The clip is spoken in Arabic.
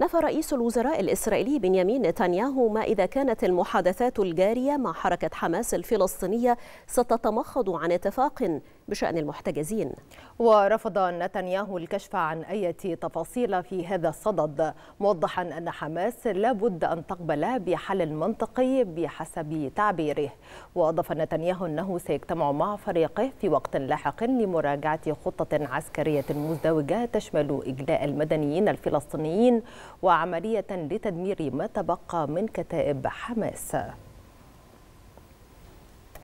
نفى رئيس الوزراء الإسرائيلي بنيامين نتنياهو ما إذا كانت المحادثات الجارية مع حركة حماس الفلسطينية ستتمخض عن اتفاق بشأن المحتجزين ورفض نتنياهو الكشف عن أي تفاصيل في هذا الصدد موضحا أن حماس لابد أن تقبل بحل منطقي بحسب تعبيره وأضاف نتنياهو أنه سيجتمع مع فريقه في وقت لاحق لمراجعة خطة عسكرية مزدوجة تشمل إجلاء المدنيين الفلسطينيين وعملية لتدمير ما تبقى من كتائب حماس